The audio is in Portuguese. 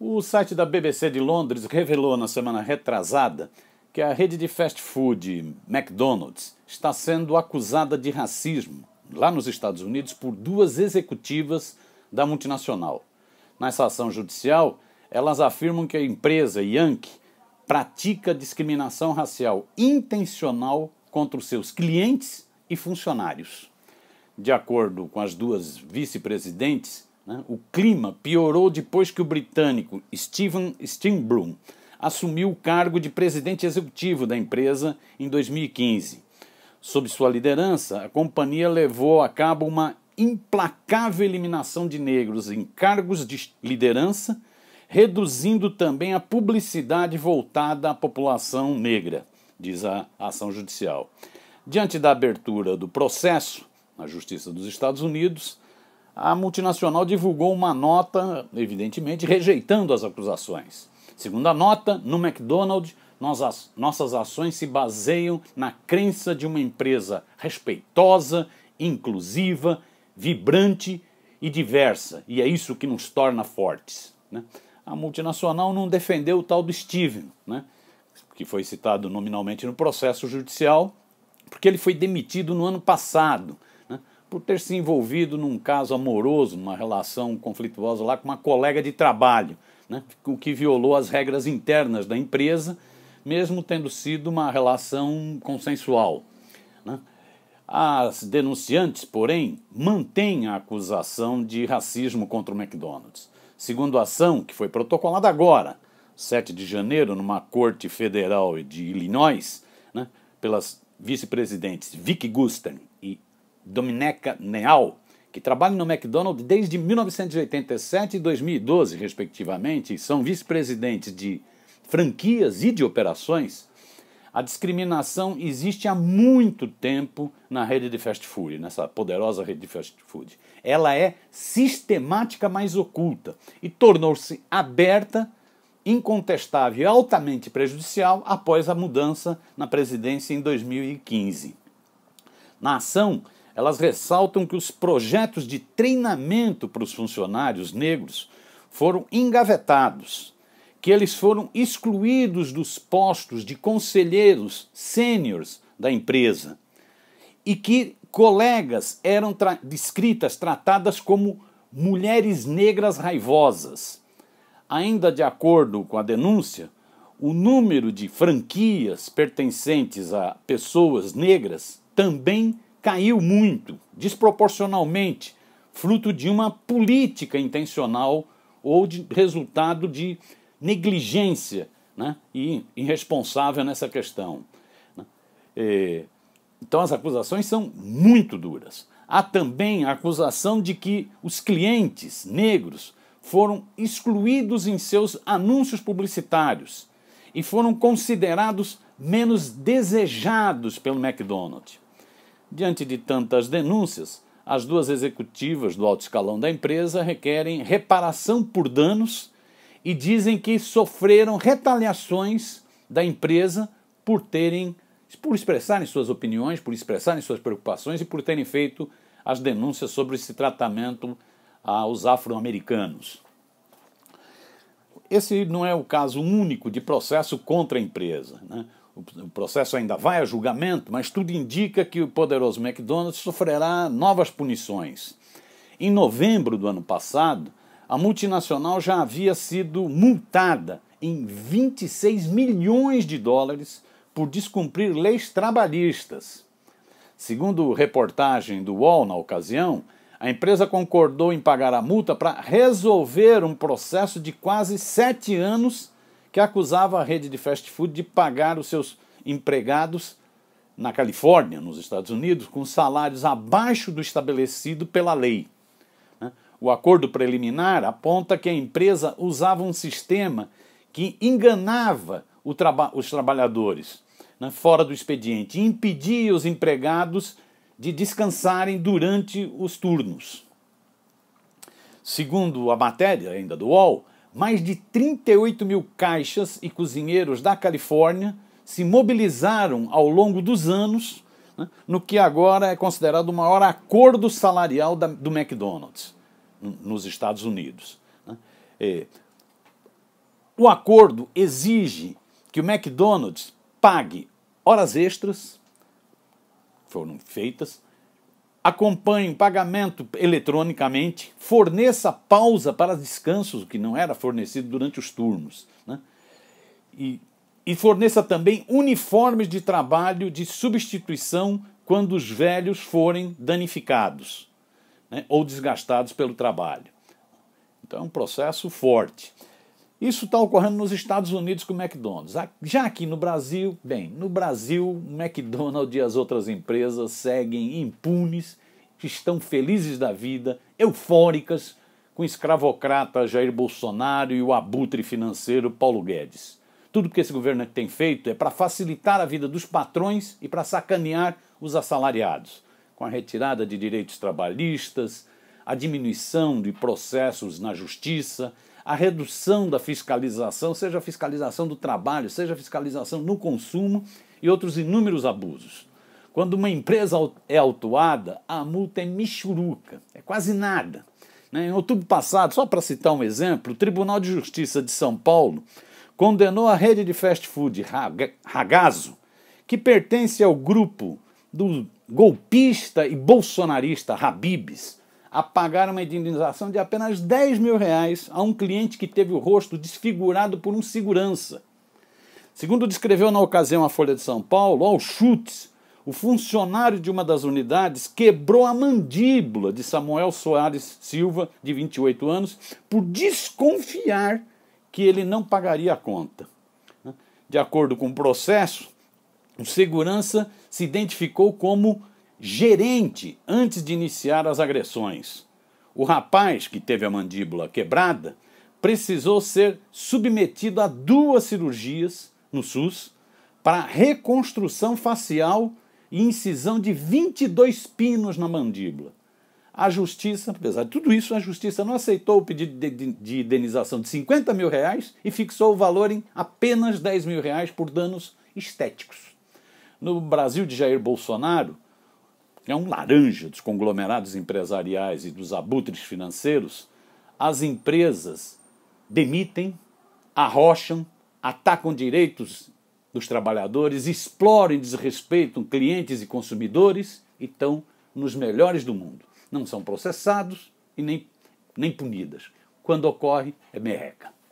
O site da BBC de Londres revelou na semana retrasada que a rede de fast food McDonald's está sendo acusada de racismo lá nos Estados Unidos por duas executivas da multinacional. Nessa ação judicial, elas afirmam que a empresa Yankee pratica discriminação racial intencional contra os seus clientes e funcionários. De acordo com as duas vice-presidentes, né? O clima piorou depois que o britânico Steven Steinbrum assumiu o cargo de presidente executivo da empresa em 2015. Sob sua liderança, a companhia levou a cabo uma implacável eliminação de negros em cargos de liderança, reduzindo também a publicidade voltada à população negra, diz a ação judicial. Diante da abertura do processo na Justiça dos Estados Unidos, a multinacional divulgou uma nota, evidentemente, rejeitando as acusações. Segundo a nota, no McDonald's, nossas nossas ações se baseiam na crença de uma empresa respeitosa, inclusiva, vibrante e diversa, e é isso que nos torna fortes. Né? A multinacional não defendeu o tal do Steven, né? que foi citado nominalmente no processo judicial, porque ele foi demitido no ano passado por ter se envolvido num caso amoroso, numa relação conflituosa lá com uma colega de trabalho, né, o que violou as regras internas da empresa, mesmo tendo sido uma relação consensual. Né. As denunciantes, porém, mantêm a acusação de racismo contra o McDonald's. Segundo a ação, que foi protocolada agora, 7 de janeiro, numa corte federal de Illinois, né, pelas vice-presidentes Vicky Gusten Domineca Neal, que trabalha no McDonald's desde 1987 e 2012, respectivamente, são vice-presidentes de franquias e de operações, a discriminação existe há muito tempo na rede de fast food, nessa poderosa rede de fast food. Ela é sistemática, mas oculta, e tornou-se aberta, incontestável e altamente prejudicial após a mudança na presidência em 2015. Na ação, elas ressaltam que os projetos de treinamento para os funcionários negros foram engavetados, que eles foram excluídos dos postos de conselheiros sêniores da empresa e que colegas eram tra descritas, tratadas como mulheres negras raivosas. Ainda de acordo com a denúncia, o número de franquias pertencentes a pessoas negras também caiu muito, desproporcionalmente, fruto de uma política intencional ou de resultado de negligência né, e irresponsável nessa questão. Né. É, então as acusações são muito duras. Há também a acusação de que os clientes negros foram excluídos em seus anúncios publicitários e foram considerados menos desejados pelo McDonald's. Diante de tantas denúncias, as duas executivas do alto escalão da empresa requerem reparação por danos e dizem que sofreram retaliações da empresa por terem por expressarem suas opiniões, por expressarem suas preocupações e por terem feito as denúncias sobre esse tratamento aos afro-americanos. Esse não é o caso único de processo contra a empresa. Né? O processo ainda vai a julgamento, mas tudo indica que o poderoso McDonald's sofrerá novas punições. Em novembro do ano passado, a multinacional já havia sido multada em 26 milhões de dólares por descumprir leis trabalhistas. Segundo reportagem do UOL na ocasião, a empresa concordou em pagar a multa para resolver um processo de quase sete anos que acusava a rede de fast food de pagar os seus empregados na Califórnia, nos Estados Unidos, com salários abaixo do estabelecido pela lei. Né? O acordo preliminar aponta que a empresa usava um sistema que enganava traba os trabalhadores né, fora do expediente e impedia os empregados de descansarem durante os turnos. Segundo a matéria ainda do UOL, mais de 38 mil caixas e cozinheiros da Califórnia se mobilizaram ao longo dos anos né, no que agora é considerado o maior acordo salarial da, do McDonald's nos Estados Unidos. Né. É, o acordo exige que o McDonald's pague horas extras, foram feitas, acompanhe o pagamento eletronicamente, forneça pausa para descansos, o que não era fornecido durante os turnos. Né? E, e forneça também uniformes de trabalho de substituição quando os velhos forem danificados né? ou desgastados pelo trabalho. Então é um processo forte. Isso está ocorrendo nos Estados Unidos com o McDonald's. Já aqui no Brasil, bem, no Brasil, o McDonald's e as outras empresas seguem impunes, estão felizes da vida, eufóricas, com o escravocrata Jair Bolsonaro e o abutre financeiro Paulo Guedes. Tudo que esse governo tem feito é para facilitar a vida dos patrões e para sacanear os assalariados, com a retirada de direitos trabalhistas, a diminuição de processos na justiça, a redução da fiscalização, seja a fiscalização do trabalho, seja a fiscalização no consumo e outros inúmeros abusos. Quando uma empresa é autuada, a multa é michuruca, é quase nada. Né? Em outubro passado, só para citar um exemplo, o Tribunal de Justiça de São Paulo condenou a rede de fast food Ragazzo, que pertence ao grupo do golpista e bolsonarista Habibs, a pagar uma indenização de apenas 10 mil reais a um cliente que teve o rosto desfigurado por um segurança. Segundo descreveu na ocasião a Folha de São Paulo, ao chutes, o funcionário de uma das unidades quebrou a mandíbula de Samuel Soares Silva, de 28 anos, por desconfiar que ele não pagaria a conta. De acordo com o processo, o segurança se identificou como gerente antes de iniciar as agressões. O rapaz, que teve a mandíbula quebrada, precisou ser submetido a duas cirurgias no SUS para reconstrução facial e incisão de 22 pinos na mandíbula. A justiça, apesar de tudo isso, a justiça não aceitou o pedido de, de indenização de 50 mil reais e fixou o valor em apenas 10 mil reais por danos estéticos. No Brasil de Jair Bolsonaro, é um laranja dos conglomerados empresariais e dos abutres financeiros, as empresas demitem, arrocham, atacam direitos dos trabalhadores, exploram e desrespeitam clientes e consumidores e estão nos melhores do mundo. Não são processados e nem, nem punidas. Quando ocorre, é merreca.